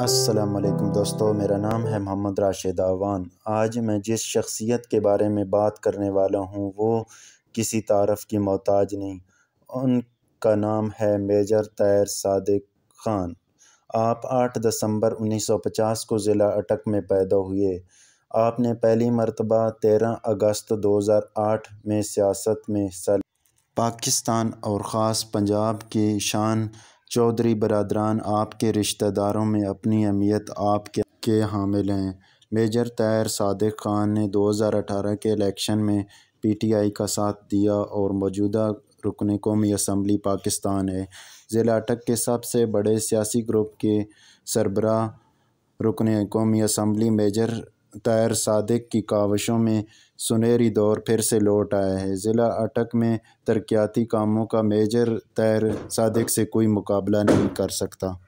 अस्सलाम वालेकुम दोस्तों मेरा नाम है मोहम्मद राशिद आवान आज मैं जिस शख्सियत के बारे में बात करने वाला हूँ वो किसी तारफ़ की मोहताज नहीं उनका नाम है मेजर तैर सादिक ख़ान आप 8 दिसंबर 1950 को ज़िला अटक में पैदा हुए आपने पहली मरतबा 13 अगस्त 2008 में सियासत में हिस्सा पाकिस्तान और ख़ास पंजाब की शान चौधरी बरदरान आपके रिश्तेदारों में अपनी अहमियत आप के, के हामिल हैं मेजर तैर सदक़ खान ने 2018 के इलेक्शन में पीटीआई का साथ दिया और मौजूदा रुकन कौमी असम्बली पाकिस्तान है ज़िला अटक के सबसे बड़े सियासी ग्रुप के सरबरा रुकने कौमी असम्बली मेजर तैर सदक की कावशों में सुनहरी दौर फिर से लौट आया है ज़िला अटक में तरक्याती कामों का मेजर तैर सदक से कोई मुकाबला नहीं कर सकता